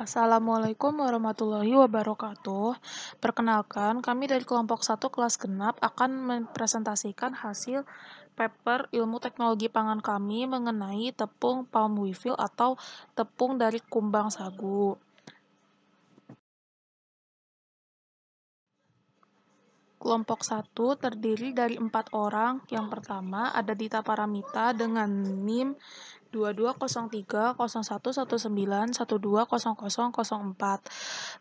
Assalamualaikum warahmatullahi wabarakatuh. Perkenalkan, kami dari kelompok 1 kelas genap akan mempresentasikan hasil paper ilmu teknologi pangan kami mengenai tepung palm wifil atau tepung dari kumbang sagu. Kelompok 1 terdiri dari empat orang. Yang pertama ada Dita Paramita dengan NIM 2203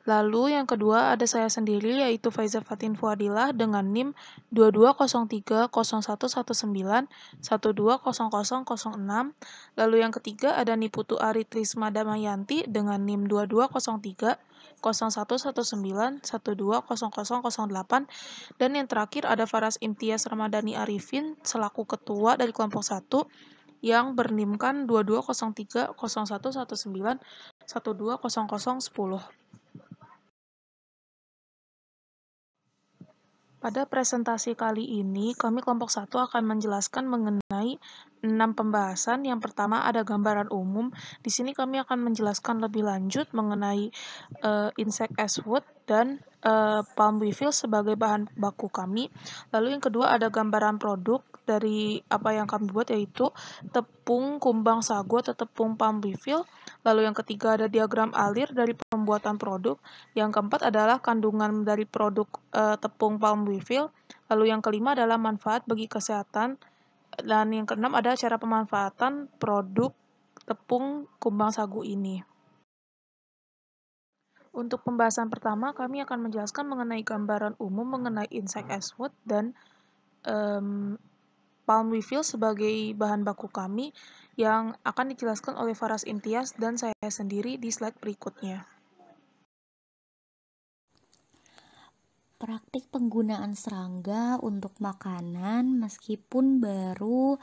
Lalu yang kedua ada saya sendiri yaitu Faiza Fatin Fuadilah dengan NIM 2203 Lalu yang ketiga ada Niputu Ari Trisma Damayanti dengan NIM 2203 dan yang terakhir ada Faras Imtias Ramadhani Arifin selaku ketua dari kelompok 1 yang bernimkan 2203 0119 120010. Pada presentasi kali ini, kami kelompok satu akan menjelaskan mengenai enam pembahasan. Yang pertama ada gambaran umum. Di sini kami akan menjelaskan lebih lanjut mengenai uh, insect wood dan uh, palm weevil sebagai bahan baku kami. Lalu yang kedua ada gambaran produk dari apa yang kami buat yaitu tepung kumbang sagu atau tepung palm weevil. Lalu yang ketiga ada diagram alir dari pembuatan produk. Yang keempat adalah kandungan dari produk e, tepung palm wivil. Lalu yang kelima adalah manfaat bagi kesehatan. Dan yang keenam ada cara pemanfaatan produk tepung kumbang sagu ini. Untuk pembahasan pertama, kami akan menjelaskan mengenai gambaran umum mengenai insect as ashwood dan um, palm wivil sebagai bahan baku kami yang akan dijelaskan oleh Faras Intias dan saya sendiri di slide berikutnya. Praktik penggunaan serangga untuk makanan meskipun baru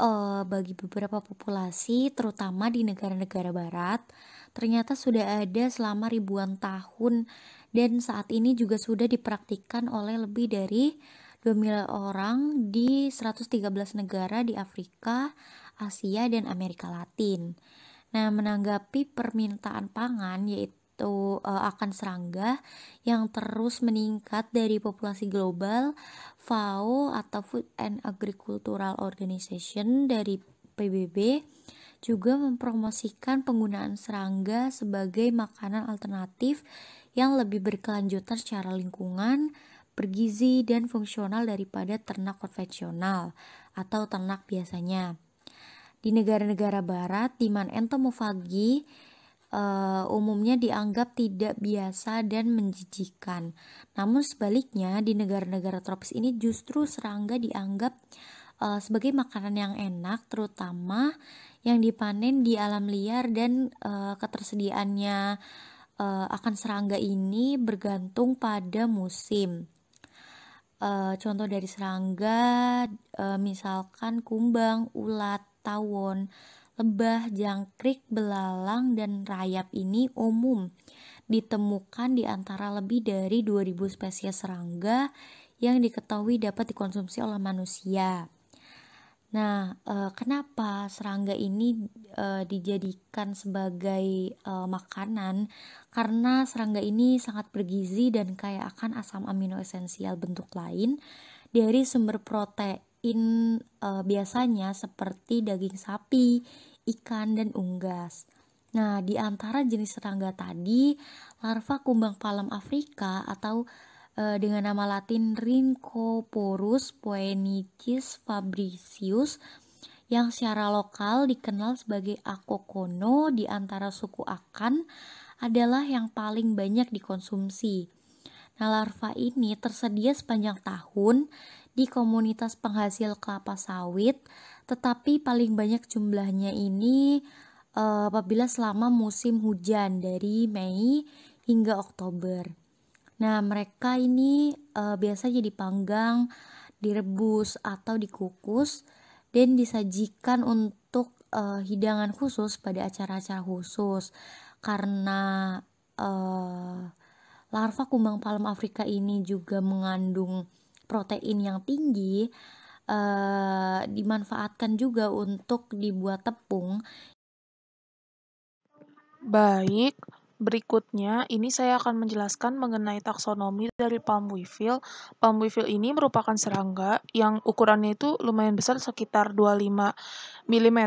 uh, bagi beberapa populasi, terutama di negara-negara Barat, ternyata sudah ada selama ribuan tahun dan saat ini juga sudah dipraktikkan oleh lebih dari 2 miliar orang di 113 negara di Afrika, Asia dan Amerika Latin. Nah, menanggapi permintaan pangan yaitu e, akan serangga yang terus meningkat dari populasi global, FAO atau Food and Agricultural Organization dari PBB juga mempromosikan penggunaan serangga sebagai makanan alternatif yang lebih berkelanjutan secara lingkungan, bergizi dan fungsional daripada ternak konvensional atau ternak biasanya. Di negara-negara barat, timan entomofagi uh, eh, umumnya dianggap tidak biasa dan menjijikan. Namun sebaliknya, di negara-negara tropis ini justru serangga dianggap uh, sebagai makanan yang enak, terutama yang dipanen di alam liar dan uh, ketersediaannya uh, akan serangga ini bergantung pada musim. Uh, contoh dari serangga uh, misalkan kumbang, ulat, tawon. Lebah, jangkrik, belalang, dan rayap ini umum ditemukan di antara lebih dari 2000 spesies serangga yang diketahui dapat dikonsumsi oleh manusia. Nah, eh, kenapa serangga ini eh, dijadikan sebagai eh, makanan? Karena serangga ini sangat bergizi dan kaya akan asam amino esensial bentuk lain dari sumber protein in uh, eh, biasanya seperti daging sapi, ikan, dan unggas. Nah, di antara jenis serangga tadi, larva kumbang palem Afrika atau uh, dengan nama latin Rhynchoporus poenicis fabricius yang secara lokal dikenal sebagai akokono di antara suku akan adalah yang paling banyak dikonsumsi. Nah, larva ini tersedia sepanjang tahun di komunitas penghasil kelapa sawit, tetapi paling banyak jumlahnya ini uh, apabila selama musim hujan dari Mei hingga Oktober. Nah, mereka ini uh, biasanya dipanggang, direbus atau dikukus dan disajikan untuk uh, hidangan khusus pada acara-acara khusus karena uh, larva kumbang palem Afrika ini juga mengandung protein yang tinggi eh, dimanfaatkan juga untuk dibuat tepung. Baik, Berikutnya, ini saya akan menjelaskan mengenai taksonomi dari palm weevil. Palm weevil ini merupakan serangga yang ukurannya itu lumayan besar sekitar 25 mm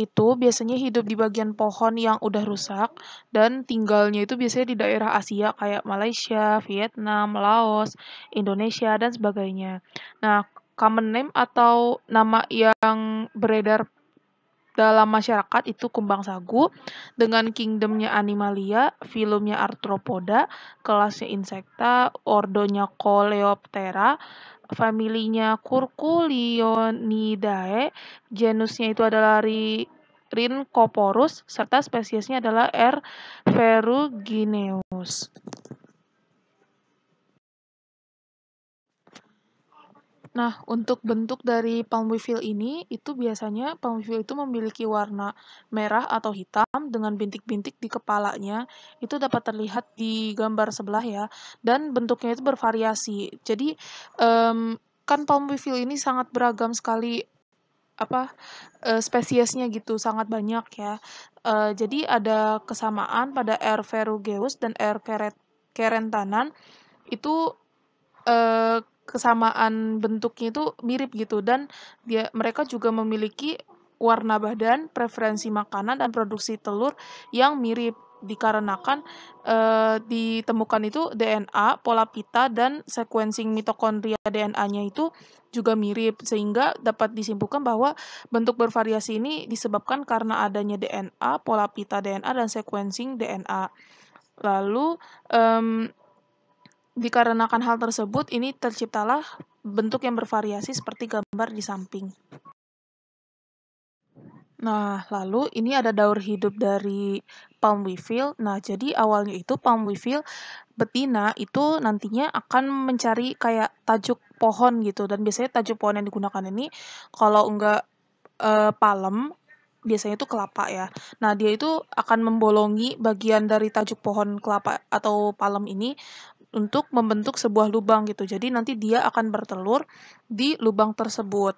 itu biasanya hidup di bagian pohon yang udah rusak dan tinggalnya itu biasanya di daerah Asia kayak Malaysia, Vietnam, Laos, Indonesia dan sebagainya. Nah, common name atau nama yang beredar dalam masyarakat itu kumbang sagu dengan kingdomnya animalia, filumnya arthropoda, kelasnya insekta, ordonya coleoptera, familinya Curculionidae, genusnya itu adalah Rhynchoporus, serta spesiesnya adalah R. ferrugineus. Nah, untuk bentuk dari palm weevil ini, itu biasanya palm weevil itu memiliki warna merah atau hitam dengan bintik-bintik di kepalanya. Itu dapat terlihat di gambar sebelah ya, dan bentuknya itu bervariasi. Jadi, um, kan palm weevil ini sangat beragam sekali apa uh, spesiesnya gitu sangat banyak ya Uh, jadi ada kesamaan pada R verrugeus dan R kerentanan itu uh, kesamaan bentuknya itu mirip gitu dan dia mereka juga memiliki warna badan, preferensi makanan dan produksi telur yang mirip dikarenakan e, ditemukan itu DNA, pola pita dan sequencing mitokondria DNA-nya itu juga mirip sehingga dapat disimpulkan bahwa bentuk bervariasi ini disebabkan karena adanya DNA, pola pita DNA dan sequencing DNA. Lalu um, Dikarenakan hal tersebut, ini terciptalah bentuk yang bervariasi seperti gambar di samping. Nah, lalu ini ada daur hidup dari palm weevil. Nah, jadi awalnya itu palm weevil betina itu nantinya akan mencari kayak tajuk pohon gitu. Dan biasanya tajuk pohon yang digunakan ini kalau enggak uh, palem, biasanya itu kelapa ya. Nah, dia itu akan membolongi bagian dari tajuk pohon kelapa atau palem ini untuk membentuk sebuah lubang gitu. Jadi nanti dia akan bertelur di lubang tersebut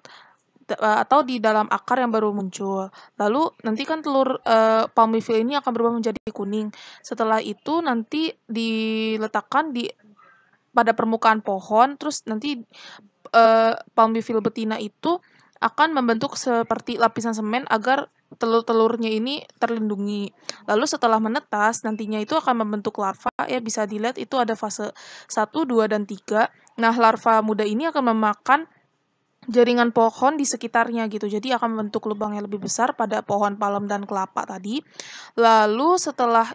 eh, atau di dalam akar yang baru muncul. Lalu nanti kan telur e, eh, palmifil ini akan berubah menjadi kuning. Setelah itu nanti diletakkan di pada permukaan pohon, terus nanti e, eh, palmifil betina itu akan membentuk seperti lapisan semen agar telur-telurnya ini terlindungi. Lalu setelah menetas, nantinya itu akan membentuk larva, ya bisa dilihat itu ada fase 1, 2, dan 3. Nah, larva muda ini akan memakan jaringan pohon di sekitarnya gitu. Jadi akan membentuk lubang yang lebih besar pada pohon palem dan kelapa tadi. Lalu setelah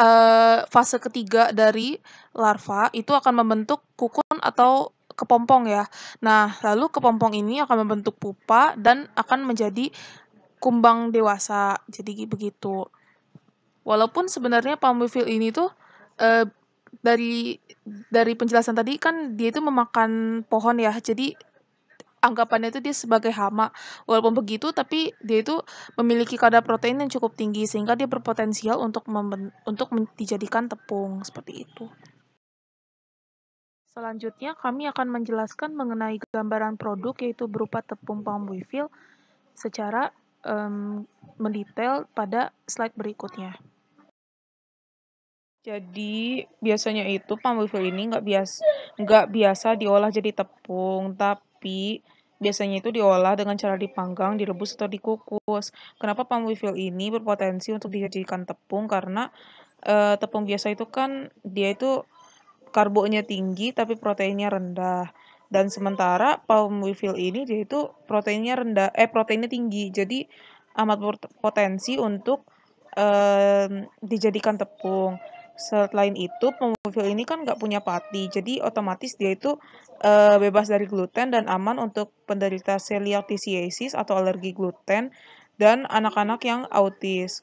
uh, fase ketiga dari larva itu akan membentuk kukun atau kepompong ya. Nah, lalu kepompong ini akan membentuk pupa dan akan menjadi kumbang dewasa. Jadi begitu. Walaupun sebenarnya pamufil ini tuh e, dari dari penjelasan tadi kan dia itu memakan pohon ya. Jadi anggapannya itu dia sebagai hama. Walaupun begitu, tapi dia itu memiliki kadar protein yang cukup tinggi sehingga dia berpotensial untuk untuk dijadikan tepung seperti itu. Selanjutnya, kami akan menjelaskan mengenai gambaran produk yaitu berupa tepung palm buifil secara um, mendetail pada slide berikutnya. Jadi biasanya itu palm buifil ini nggak biasa nggak biasa diolah jadi tepung, tapi biasanya itu diolah dengan cara dipanggang, direbus atau dikukus. Kenapa palm buifil ini berpotensi untuk dijadikan tepung? Karena uh, tepung biasa itu kan dia itu karbonya tinggi tapi proteinnya rendah. Dan sementara palm wifil ini dia itu proteinnya rendah eh proteinnya tinggi. Jadi amat potensi untuk eh, dijadikan tepung. Selain itu, palm pemufil ini kan nggak punya pati, jadi otomatis dia itu eh, bebas dari gluten dan aman untuk penderita celiac disease atau alergi gluten dan anak-anak yang autis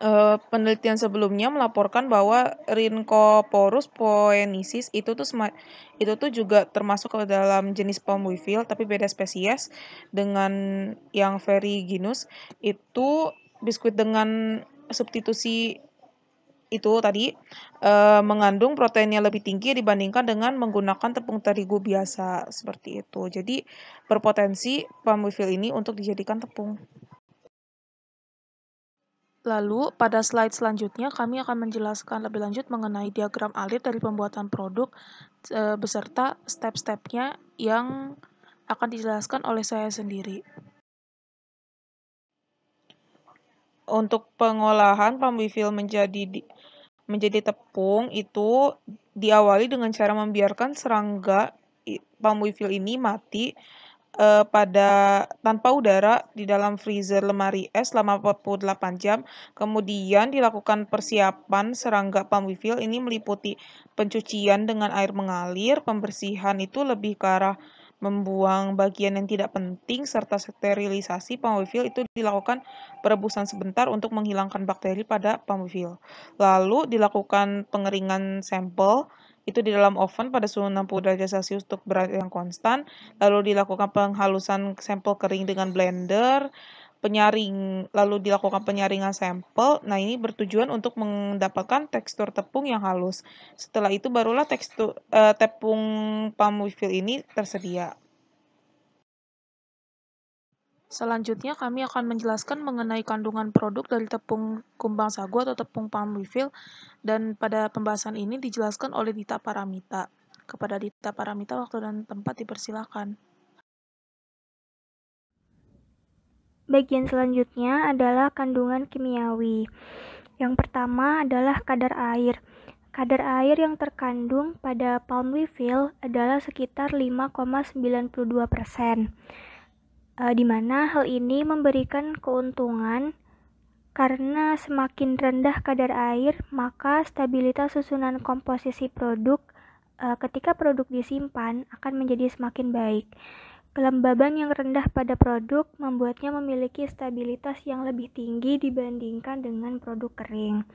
uh, penelitian sebelumnya melaporkan bahwa rhinoporus poenisis itu tuh itu tuh juga termasuk ke dalam jenis weevil tapi beda spesies dengan yang Veriginus itu biskuit dengan substitusi itu tadi e, mengandung proteinnya lebih tinggi dibandingkan dengan menggunakan tepung terigu biasa seperti itu. Jadi berpotensi pamufil ini untuk dijadikan tepung. Lalu, pada slide selanjutnya kami akan menjelaskan lebih lanjut mengenai diagram alir dari pembuatan produk e, beserta step-stepnya yang akan dijelaskan oleh saya sendiri. Untuk pengolahan pambifil menjadi menjadi tepung itu diawali dengan cara membiarkan serangga pambifil ini mati uh, pada tanpa udara di dalam freezer lemari es selama 48 jam. Kemudian dilakukan persiapan serangga pamifil ini meliputi pencucian dengan air mengalir, pembersihan itu lebih ke arah membuang bagian yang tidak penting serta sterilisasi pamwifil itu dilakukan perebusan sebentar untuk menghilangkan bakteri pada pamwifil. Lalu dilakukan pengeringan sampel itu di dalam oven pada suhu 60 derajat Celcius untuk berat yang konstan, lalu dilakukan penghalusan sampel kering dengan blender, penyaring, lalu dilakukan penyaringan sampel. Nah, ini bertujuan untuk mendapatkan tekstur tepung yang halus. Setelah itu barulah tekstur uh, tepung palm ini tersedia. Selanjutnya, kami akan menjelaskan mengenai kandungan produk dari tepung kumbang sagu atau tepung palm refill. dan pada pembahasan ini dijelaskan oleh Dita Paramita. Kepada Dita Paramita, waktu dan tempat dipersilahkan. Bagian selanjutnya adalah kandungan kimiawi. Yang pertama adalah kadar air. Kadar air yang terkandung pada palm refill adalah sekitar 5,92 uh, di mana hal ini memberikan keuntungan karena semakin rendah kadar air, maka stabilitas susunan komposisi produk uh, ketika produk disimpan akan menjadi semakin baik. Kelembaban yang rendah pada produk membuatnya memiliki stabilitas yang lebih tinggi dibandingkan dengan produk kering.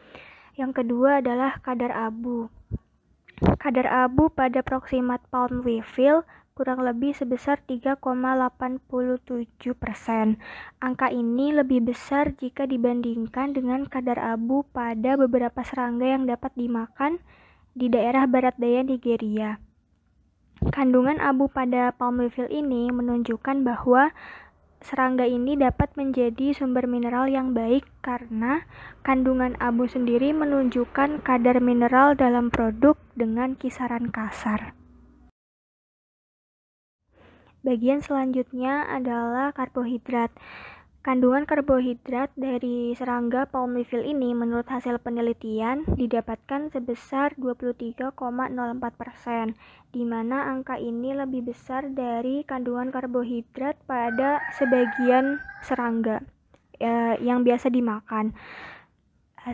Yang kedua adalah kadar abu. Kadar abu pada proximate palm refill kurang lebih sebesar 3,87 Angka ini lebih besar jika dibandingkan dengan kadar abu pada beberapa serangga yang dapat dimakan di daerah barat daya Nigeria. Kandungan abu pada palmiville ini menunjukkan bahwa serangga ini dapat menjadi sumber mineral yang baik karena kandungan abu sendiri menunjukkan kadar mineral dalam produk dengan kisaran kasar. Bagian selanjutnya adalah karbohidrat. Kandungan karbohidrat dari serangga palmivil ini menurut hasil penelitian didapatkan sebesar 23,04%, di mana angka ini lebih besar dari kandungan karbohidrat pada sebagian serangga eh, yang biasa dimakan.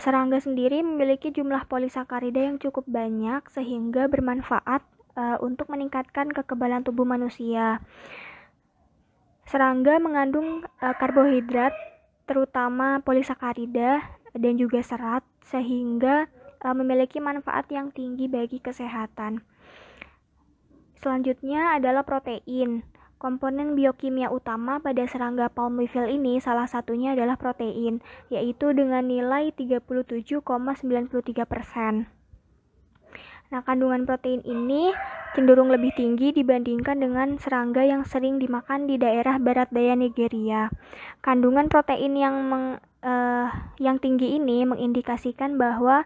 Serangga sendiri memiliki jumlah polisakarida yang cukup banyak sehingga bermanfaat Eh, untuk meningkatkan kekebalan tubuh manusia. Serangga mengandung uh, karbohidrat, terutama polisakarida dan juga serat, sehingga uh, memiliki manfaat yang tinggi bagi kesehatan. Selanjutnya adalah protein. Komponen biokimia utama pada serangga palmivil ini salah satunya adalah protein, yaitu dengan nilai 37,93%. Nah, kandungan protein ini cenderung lebih tinggi dibandingkan dengan serangga yang sering dimakan di daerah barat daya Nigeria. Kandungan protein yang meng, eh, yang tinggi ini mengindikasikan bahwa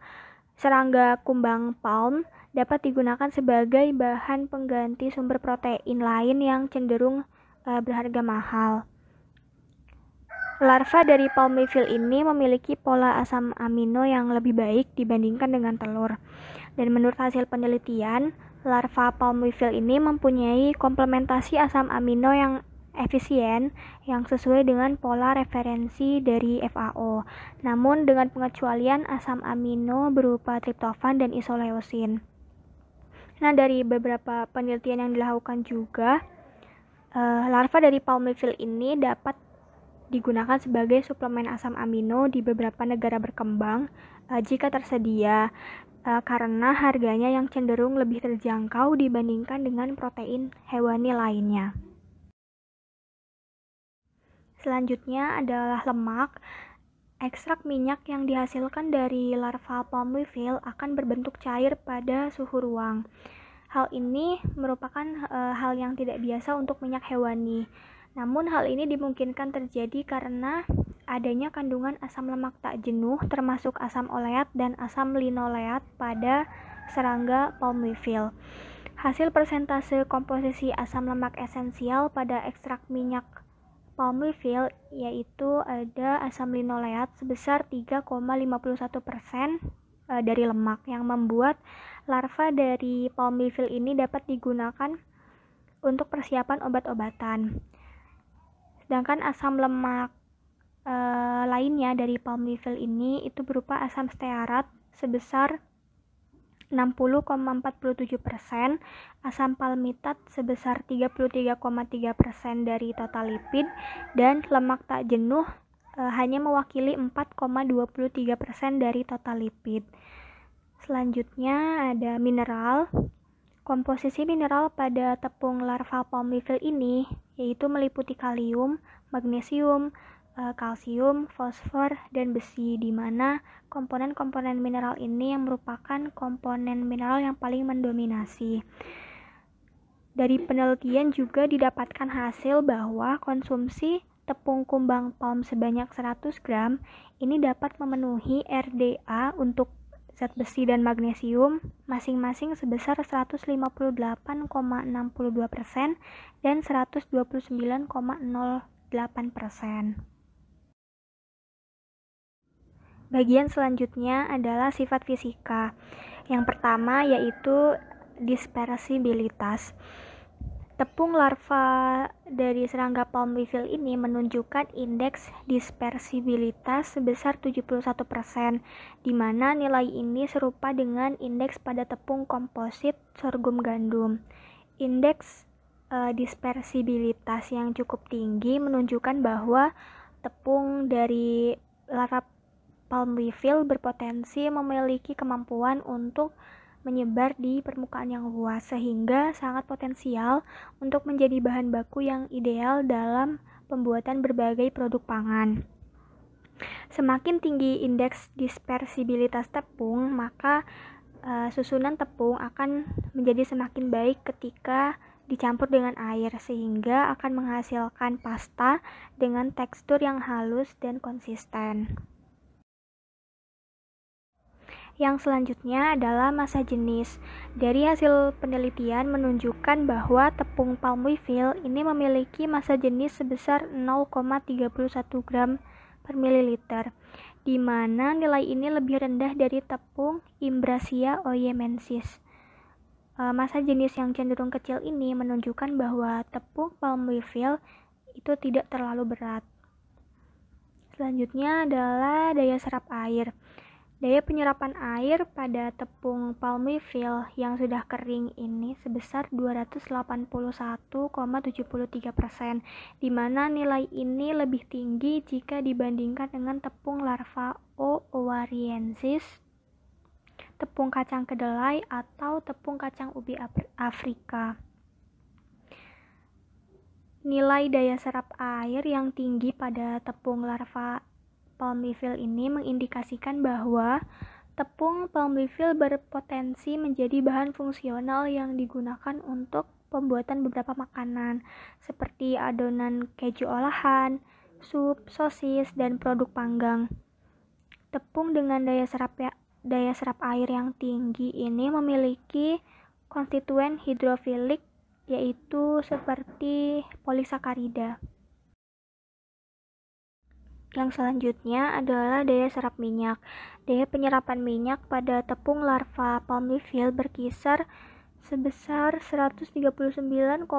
serangga kumbang palm dapat digunakan sebagai bahan pengganti sumber protein lain yang cenderung eh, berharga mahal. Larva dari palmiville ini memiliki pola asam amino yang lebih baik dibandingkan dengan telur. Dan menurut hasil penelitian, larva palm weevil ini mempunyai komplementasi asam amino yang efisien yang sesuai dengan pola referensi dari FAO. Namun dengan pengecualian asam amino berupa triptofan dan isoleusin. Nah, dari beberapa penelitian yang dilakukan juga, eh, larva dari palm weevil ini dapat digunakan sebagai suplemen asam amino di beberapa negara berkembang eh, jika tersedia uh, karena harganya yang cenderung lebih terjangkau dibandingkan dengan protein hewani lainnya. Selanjutnya adalah lemak. Ekstrak minyak yang dihasilkan dari larva palmivil akan berbentuk cair pada suhu ruang. Hal ini merupakan e, hal yang tidak biasa untuk minyak hewani. Namun hal ini dimungkinkan terjadi karena adanya kandungan asam lemak tak jenuh termasuk asam oleat dan asam linoleat pada serangga palm leafil. Hasil persentase komposisi asam lemak esensial pada ekstrak minyak palm leafil yaitu ada asam linoleat sebesar 3,51% eh, dari lemak yang membuat larva dari palm leafil ini dapat digunakan untuk persiapan obat-obatan. Sedangkan asam lemak uh, lainnya dari palm devil ini itu berupa asam stearat sebesar 60,47%, asam palmitat sebesar 33,3% dari total lipid, dan lemak tak jenuh eh, hanya mewakili 4,23% dari total lipid. Selanjutnya ada mineral. Komposisi mineral pada tepung larva palm ini yaitu meliputi kalium, magnesium, Eh, kalsium, fosfor, dan besi, di mana komponen-komponen mineral ini yang merupakan komponen mineral yang paling mendominasi. Dari penelitian juga didapatkan hasil bahwa konsumsi tepung kumbang palm sebanyak 100 gram ini dapat memenuhi RDA untuk zat besi dan magnesium masing-masing sebesar 158,62% dan 129,08%. Bagian selanjutnya adalah sifat fisika. Yang pertama yaitu dispersibilitas. Tepung larva dari serangga palm weevil ini menunjukkan indeks dispersibilitas sebesar 71%, di mana nilai ini serupa dengan indeks pada tepung komposit sorghum gandum. Indeks e, dispersibilitas yang cukup tinggi menunjukkan bahwa tepung dari larva Palmville berpotensi memiliki kemampuan untuk menyebar di permukaan yang luas sehingga sangat potensial untuk menjadi bahan baku yang ideal dalam pembuatan berbagai produk pangan. Semakin tinggi indeks dispersibilitas tepung, maka e, susunan tepung akan menjadi semakin baik ketika dicampur dengan air sehingga akan menghasilkan pasta dengan tekstur yang halus dan konsisten. Yang selanjutnya adalah masa jenis. Dari hasil penelitian menunjukkan bahwa tepung palm palmivil ini memiliki masa jenis sebesar 0,31 gram per mililiter, di mana nilai ini lebih rendah dari tepung Imbrasia oyemensis. Eh, masa jenis yang cenderung kecil ini menunjukkan bahwa tepung palm palmivil itu tidak terlalu berat. Selanjutnya adalah daya serap air. Daya penyerapan air pada tepung palmiville yang sudah kering ini sebesar 281,73 persen, di mana nilai ini lebih tinggi jika dibandingkan dengan tepung larva O. ovariensis, tepung kacang kedelai, atau tepung kacang ubi Afrika. Nilai daya serap air yang tinggi pada tepung larva palmivil ini mengindikasikan bahwa tepung palmivil berpotensi menjadi bahan fungsional yang digunakan untuk pembuatan beberapa makanan seperti adonan keju olahan, sup, sosis, dan produk panggang. Tepung dengan daya serap ya, daya serap air yang tinggi ini memiliki konstituen hidrofilik yaitu seperti polisakarida. Yang selanjutnya adalah daya serap minyak. Daya penyerapan minyak pada tepung larva palm leaf palmivil berkisar sebesar 139,00%,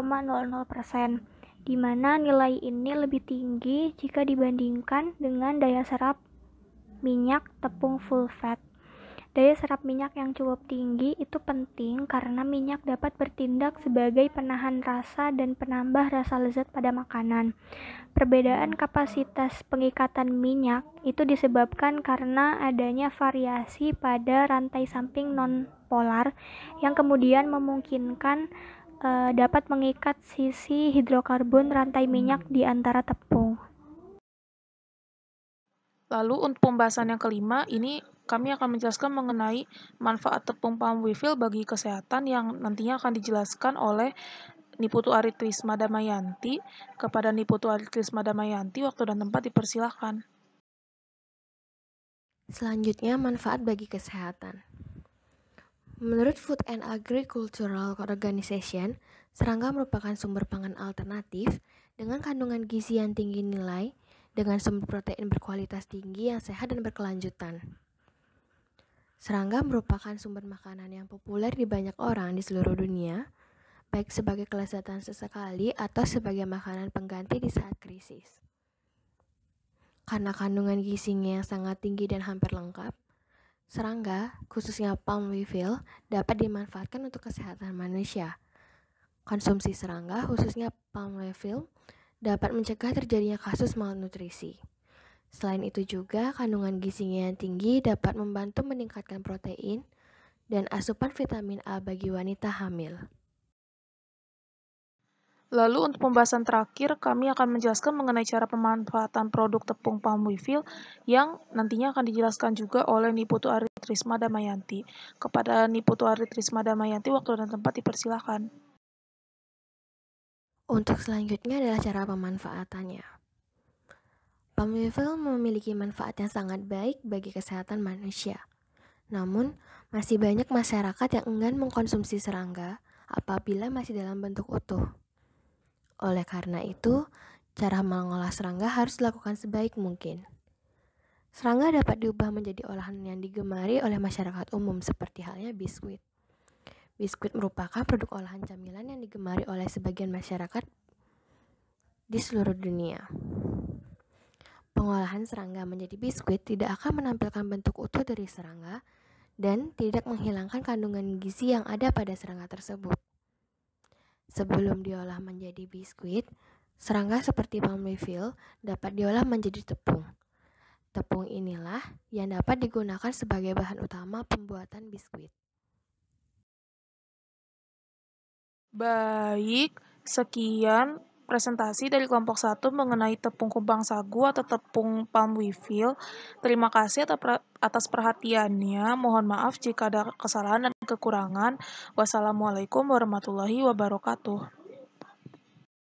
di mana nilai ini lebih tinggi jika dibandingkan dengan daya serap minyak tepung full fat. Daya serap minyak yang cukup tinggi itu penting karena minyak dapat bertindak sebagai penahan rasa dan penambah rasa lezat pada makanan. Perbedaan kapasitas pengikatan minyak itu disebabkan karena adanya variasi pada rantai samping non polar yang kemudian memungkinkan e, dapat mengikat sisi hidrokarbon rantai minyak di antara tepung. Lalu untuk pembahasan yang kelima, ini kami akan menjelaskan mengenai manfaat tepung palm wifil bagi kesehatan yang nantinya akan dijelaskan oleh Niputu Aritrisma Damayanti. Kepada Niputu Aritrisma Damayanti, waktu dan tempat dipersilahkan. Selanjutnya, manfaat bagi kesehatan. Menurut Food and Agricultural Organization, serangga merupakan sumber pangan alternatif dengan kandungan gizi yang tinggi nilai, dengan sumber protein berkualitas tinggi yang sehat dan berkelanjutan. Serangga merupakan sumber makanan yang populer di banyak orang di seluruh dunia, baik sebagai kelezatan sesekali atau sebagai makanan pengganti di saat krisis. Karena kandungan gizinya yang sangat tinggi dan hampir lengkap, serangga, khususnya palm weevil, dapat dimanfaatkan untuk kesehatan manusia. Konsumsi serangga, khususnya palm weevil, dapat mencegah terjadinya kasus malnutrisi. Selain itu juga, kandungan gizinya yang tinggi dapat membantu meningkatkan protein dan asupan vitamin A bagi wanita hamil. Lalu untuk pembahasan terakhir, kami akan menjelaskan mengenai cara pemanfaatan produk tepung palm oil yang nantinya akan dijelaskan juga oleh Niputu Aritrisma Damayanti. Kepada Niputu Aritrisma Damayanti, waktu dan tempat dipersilahkan. Untuk selanjutnya adalah cara pemanfaatannya. Pamifil memiliki manfaat yang sangat baik bagi kesehatan manusia. Namun, masih banyak masyarakat yang enggan mengkonsumsi serangga apabila masih dalam bentuk utuh. Oleh karena itu, cara mengolah serangga harus dilakukan sebaik mungkin. Serangga dapat diubah menjadi olahan yang digemari oleh masyarakat umum seperti halnya biskuit. Biskuit merupakan produk olahan camilan yang digemari oleh sebagian masyarakat di seluruh dunia. Pengolahan serangga menjadi biskuit tidak akan menampilkan bentuk utuh dari serangga dan tidak menghilangkan kandungan gizi yang ada pada serangga tersebut. Sebelum diolah menjadi biskuit, serangga seperti pamifil dapat diolah menjadi tepung. Tepung inilah yang dapat digunakan sebagai bahan utama pembuatan biskuit. Baik, sekian presentasi dari kelompok 1 mengenai tepung kumbang sagu atau tepung palm wivil. Terima kasih atas perhatiannya. Mohon maaf jika ada kesalahan dan kekurangan. Wassalamualaikum warahmatullahi wabarakatuh.